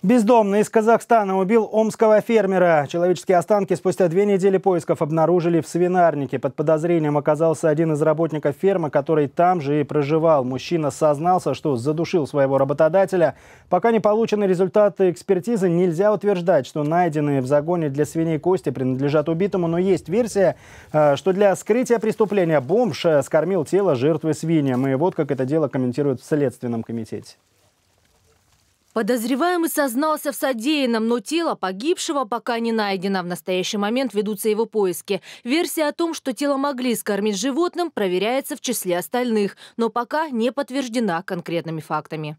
Бездомный из Казахстана убил омского фермера. Человеческие останки спустя две недели поисков обнаружили в свинарнике. Под подозрением оказался один из работников фермы, который там же и проживал. Мужчина сознался, что задушил своего работодателя. Пока не получены результаты экспертизы, нельзя утверждать, что найденные в загоне для свиней кости принадлежат убитому. Но есть версия, э, что для скрытия преступления бомж э, скормил тело жертвы свиньям. И вот как это дело комментируют в Следственном комитете. Подозреваемый сознался в содеянном, но тело погибшего пока не найдено. В настоящий момент ведутся его поиски. Версия о том, что тело могли скормить животным, проверяется в числе остальных, но пока не подтверждена конкретными фактами.